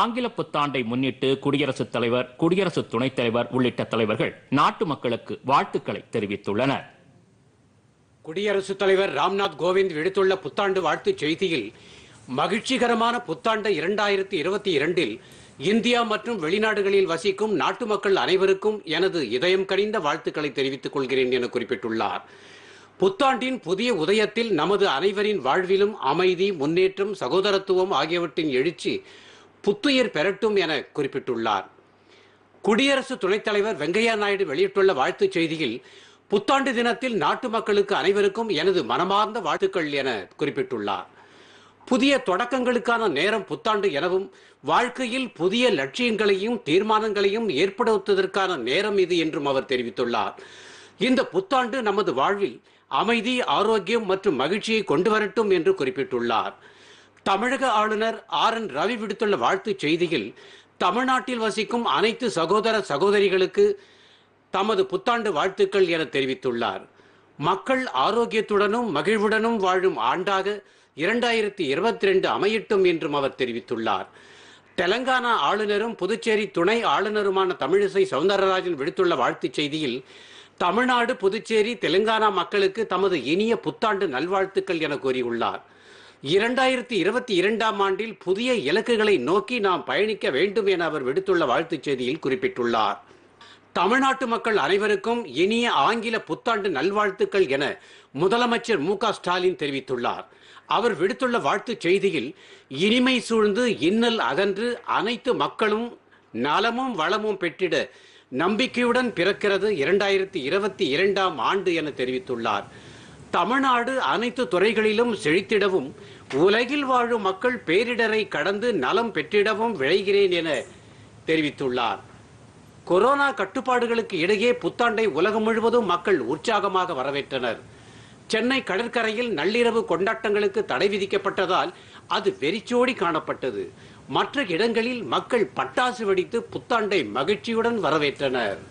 ஆங்கில புத்தாண்டை முன்னிட்டு குடியரசுத் தலைவர் குடியரசு துணைத் தலைவர் உள்ளிட்ட தலைவர்கள் நாட்டு மக்களுக்கு வாழ்த்துக்களை தெரிவித்துள்ளனர் குடியரசுத் தலைவர் ராம்நாத் கோவிந்த் விடுத்துள்ள புத்தாண்டு வாழ்த்துச் செய்தியில் மகிழ்ச்சிகரமான புத்தாண்டு இரண்டாயிரத்தி இருபத்தி இரண்டில் இந்தியா மற்றும் வெளிநாடுகளில் வசிக்கும் நாட்டு மக்கள் அனைவருக்கும் எனது இதயம் கனிந்த வாழ்த்துக்களை தெரிவித்துக் கொள்கிறேன் என குறிப்பிட்டுள்ளார் புத்தாண்டின் புதிய உதயத்தில் நமது அனைவரின் வாழ்விலும் அமைதி முன்னேற்றம் சகோதரத்துவம் ஆகியவற்றின் எழுச்சி புத்துயிர் பெறட்டும் என குறிப்பிட்டுள்ளார் குடியரசு துணைத் தலைவர் வெங்கையா நாயுடு வெளியிட்டுள்ள வாழ்த்துச் செய்தியில் புத்தாண்டு தினத்தில் நாட்டு மக்களுக்கு அனைவருக்கும் எனது மனமார்ந்த வாழ்த்துக்கள் என குறிப்பிட்டுள்ளார் புதிய தொடக்கங்களுக்கான நேரம் புத்தாண்டு எனவும் வாழ்க்கையில் புதிய லட்சியங்களையும் தீர்மானங்களையும் ஏற்படுத்துவதற்கான நேரம் இது என்றும் அவர் தெரிவித்துள்ளார் இந்த புத்தாண்டு நமது வாழ்வில் அமைதி ஆரோக்கியம் மற்றும் மகிழ்ச்சியை கொண்டு வரட்டும் என்று குறிப்பிட்டுள்ளார் தமிழக ஆளுநர் ஆர் என் ரவி விடுத்துள்ள வாழ்த்துச் செய்தியில் தமிழ்நாட்டில் வசிக்கும் அனைத்து சகோதர சகோதரிகளுக்கு தமது புத்தாண்டு வாழ்த்துக்கள் என தெரிவித்துள்ளார் மக்கள் ஆரோக்கியத்துடனும் மகிழ்வுடனும் வாழும் ஆண்டாக இரண்டாயிரத்தி இருபத்தி ரெண்டு அமையட்டும் என்றும் அவர் தெரிவித்துள்ளார் தெலங்கானா ஆளுநரும் புதுச்சேரி துணை ஆளுநருமான தமிழிசை சவுந்தரராஜன் விடுத்துள்ள வாழ்த்துச் செய்தியில் தமிழ்நாடு புதுச்சேரி தெலுங்கானா மக்களுக்கு தமது இனிய புத்தாண்டு நல்வாழ்த்துக்கள் என கூறியுள்ளார் இரண்டாயிரத்தி இருபத்தி இரண்டாம் ஆண்டில் புதிய இலக்குகளை நோக்கி நாம் பயணிக்க வேண்டும் என அவர் விடுத்துள்ள வாழ்த்துச் செய்தியில் குறிப்பிட்டுள்ளார் தமிழ்நாட்டு மக்கள் அனைவருக்கும் இனிய ஆங்கில புத்தாண்டு நல்வாழ்த்துக்கள் என முதலமைச்சர் மு ஸ்டாலின் தெரிவித்துள்ளார் அவர் விடுத்துள்ள வாழ்த்துச் செய்தியில் இனிமை சூழ்ந்து இன்னல் அகன்று அனைத்து மக்களும் நலமும் வளமும் பெற்றிட நம்பிக்கையுடன் பிறக்கிறது இரண்டாயிரத்தி இருபத்தி இரண்டாம் ஆண்டு என தெரிவித்துள்ளார் தமிழ்நாடு அனைத்து துறைகளிலும் செழித்திடவும் உலகில் வாழும் மக்கள் பேரிடரை கடந்து நலம் பெற்றிடவும் விளைகிறேன் என தெரிவித்துள்ளார் கொரோனா கட்டுப்பாடுகளுக்கு இடையே புத்தாண்டை உலகம் முழுவதும் மக்கள் உற்சாகமாக வரவேற்றனர் சென்னை கடற்கரையில் நள்ளிரவு கொண்டாட்டங்களுக்கு தடை விதிக்கப்பட்டதால் அது வெறிச்சோடி காணப்பட்டது மற்ற இடங்களில் மக்கள் பட்டாசு வெடித்து புத்தாண்டை மகிழ்ச்சியுடன் வரவேற்றனர்